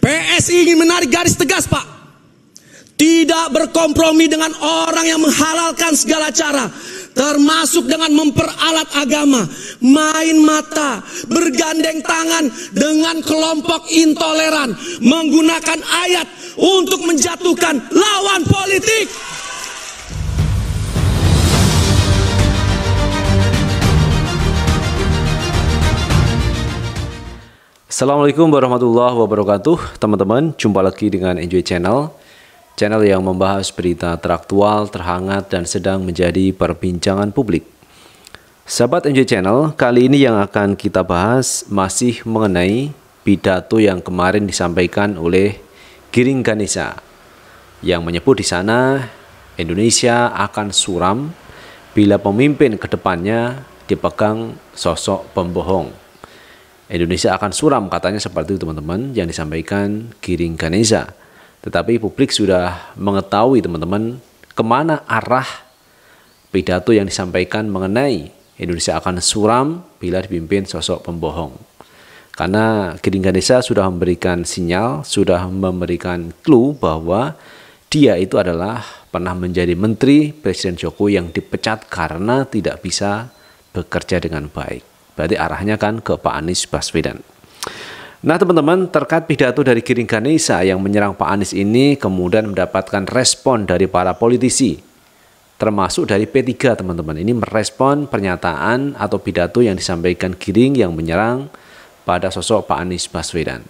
PSI ingin menarik garis tegas Pak. Tidak berkompromi dengan orang yang menghalalkan segala cara. Termasuk dengan memperalat agama. Main mata. Bergandeng tangan dengan kelompok intoleran. Menggunakan ayat untuk menjatuhkan lawan politik. Assalamualaikum warahmatullahi wabarakatuh Teman-teman, jumpa lagi dengan Enjoy Channel Channel yang membahas berita teraktual, terhangat, dan sedang menjadi perbincangan publik Sahabat Enjoy Channel, kali ini yang akan kita bahas masih mengenai pidato yang kemarin disampaikan oleh Giring Ganesha yang menyebut di sana Indonesia akan suram bila pemimpin kedepannya dipegang sosok pembohong Indonesia akan suram katanya seperti itu teman-teman yang disampaikan Giring Ganesha. Tetapi publik sudah mengetahui teman-teman kemana arah pidato yang disampaikan mengenai Indonesia akan suram bila dipimpin sosok pembohong. Karena Giring Ganesha sudah memberikan sinyal, sudah memberikan clue bahwa dia itu adalah pernah menjadi menteri Presiden Jokowi yang dipecat karena tidak bisa bekerja dengan baik. Berarti arahnya kan ke Pak Anies Baswedan. Nah teman-teman terkait pidato dari Giring Ganesa yang menyerang Pak Anies ini kemudian mendapatkan respon dari para politisi termasuk dari P3 teman-teman. Ini merespon pernyataan atau pidato yang disampaikan Giring yang menyerang pada sosok Pak Anies Baswedan.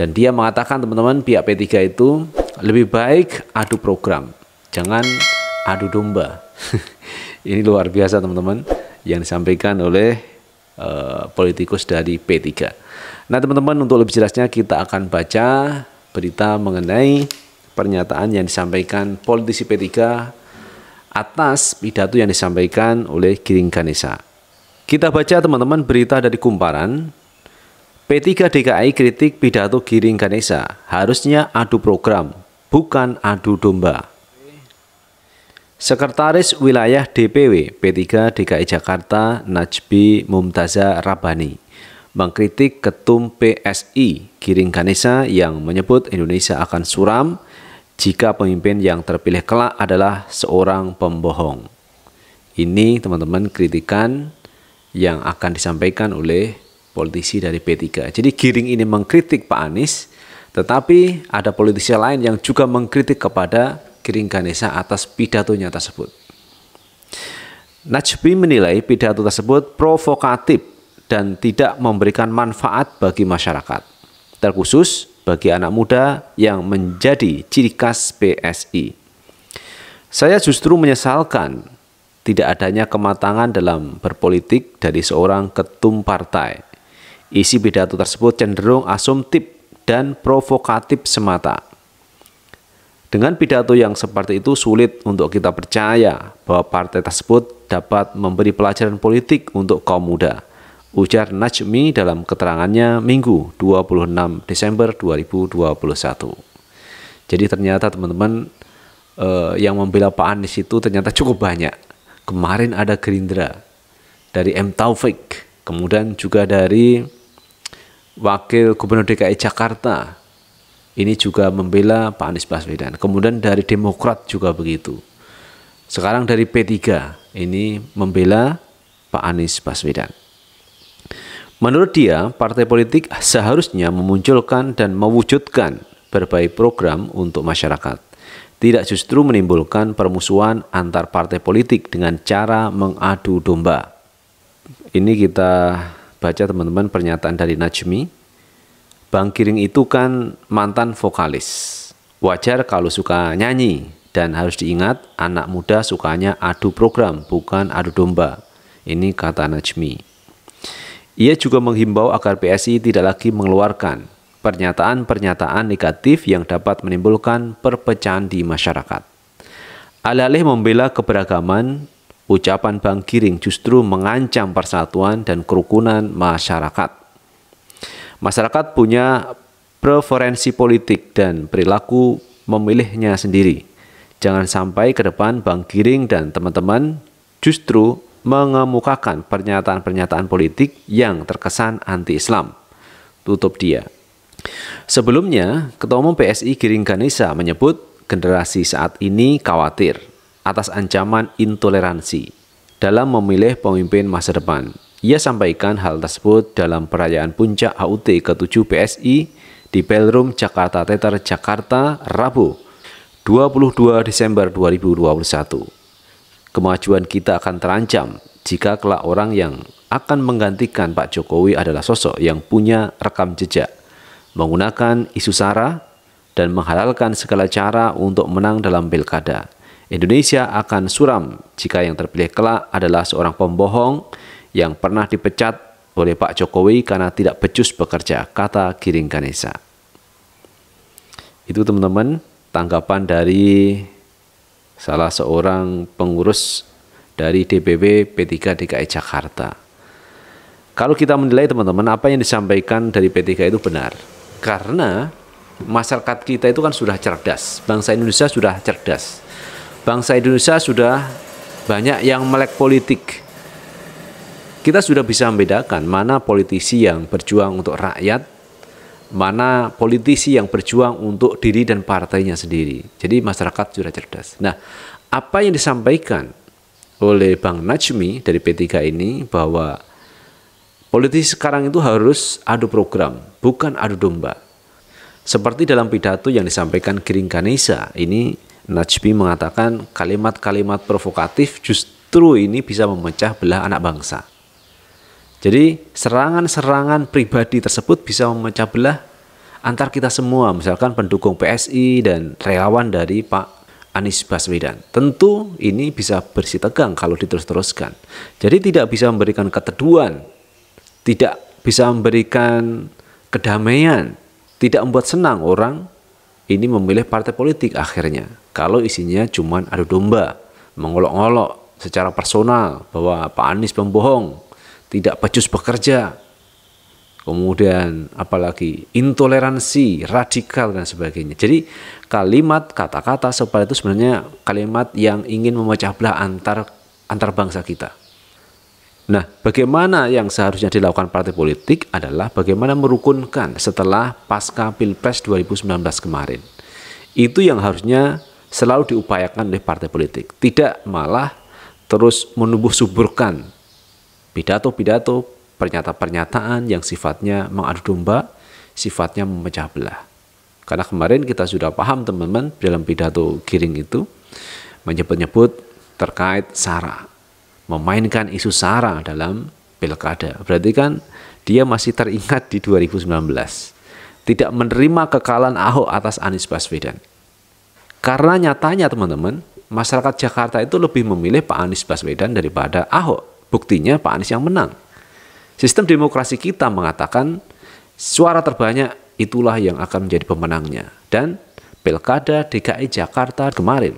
Dan dia mengatakan teman-teman pihak P3 itu lebih baik adu program, jangan adu domba. ini luar biasa teman-teman yang disampaikan oleh Eh, politikus dari P3. Nah, teman-teman, untuk lebih jelasnya kita akan baca berita mengenai pernyataan yang disampaikan politisi P3 atas pidato yang disampaikan oleh Giring Ganesa. Kita baca teman-teman berita dari Kumparan. P3 DKI kritik pidato Giring Ganesa, harusnya adu program, bukan adu domba. Sekretaris Wilayah DPW P3 DKI Jakarta Najbi Mumtaza Rabani mengkritik Ketum PSI Giring Ganesa yang menyebut Indonesia akan suram jika pemimpin yang terpilih kelak adalah seorang pembohong. Ini teman-teman kritikan yang akan disampaikan oleh politisi dari P3. Jadi Giring ini mengkritik Pak Anies, tetapi ada politisi lain yang juga mengkritik kepada Giring Ganesa atas pidatonya tersebut. Najbi menilai pidato tersebut provokatif dan tidak memberikan manfaat bagi masyarakat, terkhusus bagi anak muda yang menjadi ciri khas PSI. Saya justru menyesalkan tidak adanya kematangan dalam berpolitik dari seorang ketum partai. Isi pidato tersebut cenderung asumtif dan provokatif semata. Dengan pidato yang seperti itu sulit untuk kita percaya bahwa partai tersebut dapat memberi pelajaran politik untuk kaum muda, ujar Najmi dalam keterangannya Minggu 26 Desember 2021. Jadi ternyata teman-teman eh, yang membela Pak Anies itu ternyata cukup banyak. Kemarin ada Gerindra dari M Taufik, kemudian juga dari Wakil Gubernur DKI Jakarta ini juga membela Pak Anies Baswedan. Kemudian dari Demokrat juga begitu. Sekarang dari P3 ini membela Pak Anies Baswedan. Menurut dia, partai politik seharusnya memunculkan dan mewujudkan berbagai program untuk masyarakat. Tidak justru menimbulkan permusuhan antar partai politik dengan cara mengadu domba. Ini kita baca teman-teman pernyataan dari Najmi Bang Giring itu kan mantan vokalis. Wajar kalau suka nyanyi dan harus diingat anak muda sukanya adu program bukan adu domba. Ini kata Najmi. Ia juga menghimbau agar PSI tidak lagi mengeluarkan pernyataan-pernyataan negatif yang dapat menimbulkan perpecahan di masyarakat. Alih-alih membela keberagaman, ucapan Bang Giring justru mengancam persatuan dan kerukunan masyarakat. Masyarakat punya preferensi politik dan perilaku memilihnya sendiri. Jangan sampai ke depan Bang Giring dan teman-teman justru mengemukakan pernyataan-pernyataan politik yang terkesan anti-Islam. Tutup dia. Sebelumnya, Ketua Umum PSI Giring Ganesa menyebut generasi saat ini khawatir atas ancaman intoleransi dalam memilih pemimpin masa depan. Ia sampaikan hal tersebut dalam perayaan puncak HUT ke-7 PSI di Bellroom Jakarta Teater Jakarta Rabu 22 Desember 2021. Kemajuan kita akan terancam jika kelak orang yang akan menggantikan Pak Jokowi adalah sosok yang punya rekam jejak, menggunakan isu sara, dan menghalalkan segala cara untuk menang dalam pilkada. Indonesia akan suram jika yang terpilih kelak adalah seorang pembohong yang pernah dipecat oleh Pak Jokowi karena tidak becus bekerja, kata Giring Ganesa. Itu teman-teman tanggapan dari salah seorang pengurus dari DPP P3 DKI Jakarta. Kalau kita menilai teman-teman apa yang disampaikan dari P3 itu benar. Karena masyarakat kita itu kan sudah cerdas, bangsa Indonesia sudah cerdas. Bangsa Indonesia sudah banyak yang melek politik kita sudah bisa membedakan mana politisi yang berjuang untuk rakyat, mana politisi yang berjuang untuk diri dan partainya sendiri. Jadi masyarakat sudah cerdas. Nah, apa yang disampaikan oleh Bang Najmi dari P3 ini bahwa politisi sekarang itu harus adu program, bukan adu domba. Seperti dalam pidato yang disampaikan Giring Kanisa ini Najmi mengatakan kalimat-kalimat provokatif justru ini bisa memecah belah anak bangsa. Jadi serangan-serangan pribadi tersebut bisa memecah belah antar kita semua, misalkan pendukung PSI dan relawan dari Pak Anies Baswedan. Tentu ini bisa bersih tegang kalau diterus-teruskan. Jadi tidak bisa memberikan keteduhan, tidak bisa memberikan kedamaian, tidak membuat senang orang ini memilih partai politik akhirnya. Kalau isinya cuma adu domba, mengolok-olok secara personal bahwa Pak Anies pembohong, tidak becus bekerja, kemudian apalagi intoleransi, radikal dan sebagainya. Jadi kalimat kata-kata seperti itu sebenarnya kalimat yang ingin memecah belah antar antar bangsa kita. Nah, bagaimana yang seharusnya dilakukan partai politik adalah bagaimana merukunkan setelah pasca Pilpres 2019 kemarin. Itu yang harusnya selalu diupayakan oleh partai politik. Tidak malah terus menumbuh suburkan pidato-pidato, pernyataan-pernyataan yang sifatnya mengadu domba, sifatnya memecah belah. Karena kemarin kita sudah paham teman-teman dalam pidato giring itu menyebut-nyebut terkait SARA, memainkan isu SARA dalam pilkada. Berarti kan dia masih teringat di 2019 tidak menerima kekalahan Ahok atas Anies Baswedan. Karena nyatanya teman-teman, masyarakat Jakarta itu lebih memilih Pak Anies Baswedan daripada Ahok. Buktinya Pak Anies yang menang. Sistem demokrasi kita mengatakan suara terbanyak itulah yang akan menjadi pemenangnya. Dan Pilkada DKI Jakarta kemarin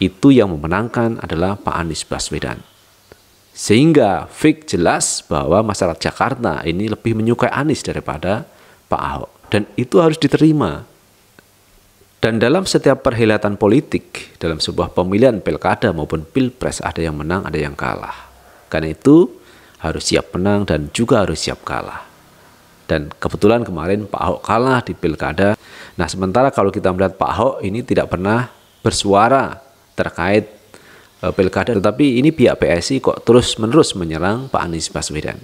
itu yang memenangkan adalah Pak Anies Baswedan. Sehingga fik jelas bahwa masyarakat Jakarta ini lebih menyukai Anies daripada Pak Ahok. Dan itu harus diterima. Dan dalam setiap perhelatan politik, dalam sebuah pemilihan pilkada maupun pilpres ada yang menang, ada yang kalah. Karena itu harus siap menang dan juga harus siap kalah. Dan kebetulan kemarin Pak Ahok kalah di pilkada. Nah sementara kalau kita melihat Pak Ahok ini tidak pernah bersuara terkait e, pilkada. Tetapi ini pihak PSI kok terus-menerus menyerang Pak Anies Baswedan.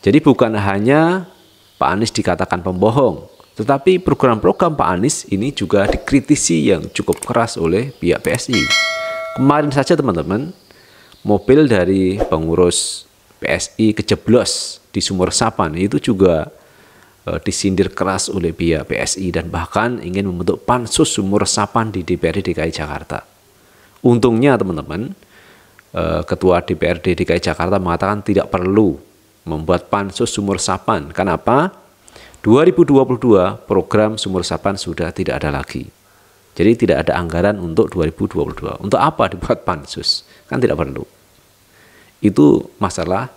Jadi bukan hanya Pak Anies dikatakan pembohong, tetapi program-program Pak Anies ini juga dikritisi yang cukup keras oleh pihak PSI. Kemarin saja teman-teman, mobil dari pengurus PSI kejeblos di Sumur Sapan itu juga e, disindir keras oleh pihak PSI dan bahkan ingin membentuk pansus Sumur Sapan di DPRD DKI Jakarta. Untungnya teman-teman, e, Ketua DPRD DKI Jakarta mengatakan tidak perlu membuat pansus Sumur Sapan. Kenapa? 2022 program sumur sapan sudah tidak ada lagi. Jadi tidak ada anggaran untuk 2022. Untuk apa dibuat pansus? Kan tidak perlu. Itu masalah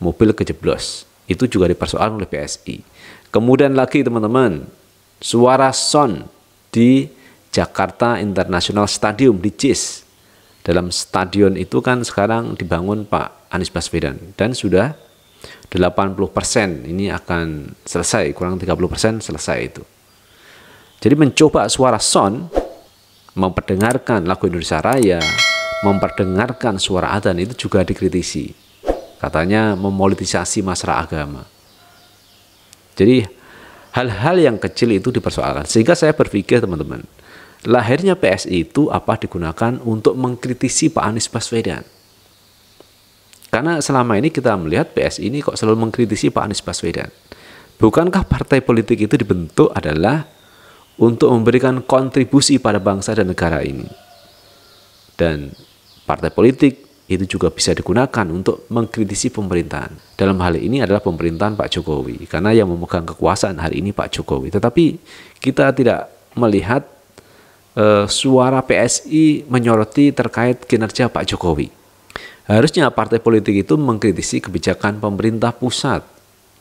mobil kejeblos. Itu juga dipersoalkan oleh PSI. Kemudian lagi teman-teman, suara son di Jakarta International Stadium di JIS. Dalam stadion itu kan sekarang dibangun Pak Anies Baswedan dan sudah 80% ini akan selesai, kurang 30% selesai itu. Jadi mencoba suara son, memperdengarkan lagu Indonesia Raya, memperdengarkan suara adzan itu juga dikritisi. Katanya memolitisasi masalah agama. Jadi hal-hal yang kecil itu dipersoalkan. Sehingga saya berpikir teman-teman, lahirnya PSI itu apa digunakan untuk mengkritisi Pak Anies Baswedan. Karena selama ini kita melihat PSI ini kok selalu mengkritisi Pak Anies Baswedan. Bukankah partai politik itu dibentuk adalah untuk memberikan kontribusi pada bangsa dan negara ini? dan partai politik itu juga bisa digunakan untuk mengkritisi pemerintahan. Dalam hal ini adalah pemerintahan Pak Jokowi, karena yang memegang kekuasaan hari ini Pak Jokowi. Tetapi kita tidak melihat e, suara PSI menyoroti terkait kinerja Pak Jokowi. Harusnya partai politik itu mengkritisi kebijakan pemerintah pusat,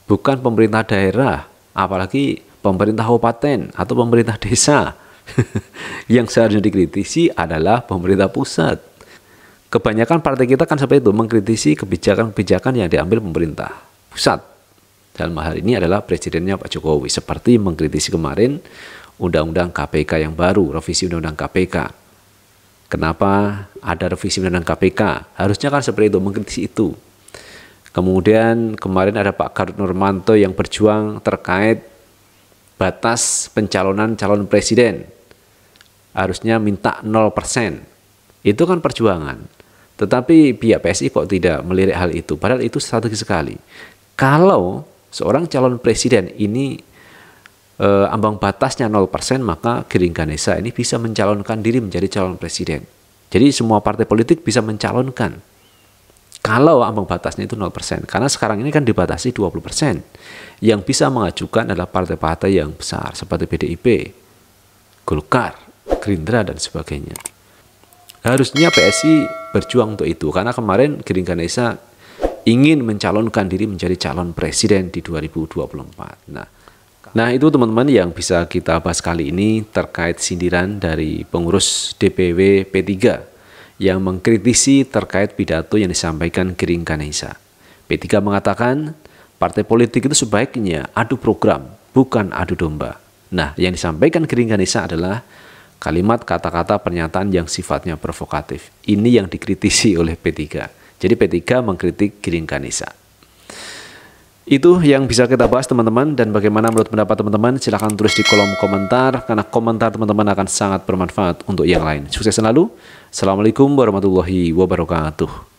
bukan pemerintah daerah, apalagi pemerintah kabupaten atau pemerintah desa yang seharusnya dikritisi adalah pemerintah pusat. Kebanyakan partai kita kan seperti itu mengkritisi kebijakan-kebijakan yang diambil pemerintah pusat. Dalam hal ini adalah presidennya Pak Jokowi seperti mengkritisi kemarin undang-undang KPK yang baru, revisi undang-undang KPK. Kenapa ada revisi undang-undang KPK? Harusnya kan seperti itu mengkritisi itu. Kemudian kemarin ada Pak Garut Nurmanto yang berjuang terkait batas pencalonan calon presiden harusnya minta 0%. Itu kan perjuangan. Tetapi pihak PSI kok tidak melirik hal itu. Padahal itu strategi sekali. Kalau seorang calon presiden ini eh, ambang batasnya 0%, maka Giring Ganesa ini bisa mencalonkan diri menjadi calon presiden. Jadi semua partai politik bisa mencalonkan. Kalau ambang batasnya itu 0%. Karena sekarang ini kan dibatasi 20%. Yang bisa mengajukan adalah partai-partai yang besar seperti PDIP, Golkar, Gerindra dan sebagainya. Harusnya PSI berjuang untuk itu karena kemarin Gerindra ingin mencalonkan diri menjadi calon presiden di 2024. Nah, Nah itu teman-teman yang bisa kita bahas kali ini terkait sindiran dari pengurus DPW P3 yang mengkritisi terkait pidato yang disampaikan Giring Nesa. P3 mengatakan partai politik itu sebaiknya adu program bukan adu domba. Nah yang disampaikan Giring Ganesa adalah kalimat, kata-kata, pernyataan yang sifatnya provokatif. Ini yang dikritisi oleh P3. Jadi P3 mengkritik Giring Kanisa. Itu yang bisa kita bahas teman-teman dan bagaimana menurut pendapat teman-teman silahkan tulis di kolom komentar karena komentar teman-teman akan sangat bermanfaat untuk yang lain. Sukses selalu. Assalamualaikum warahmatullahi wabarakatuh.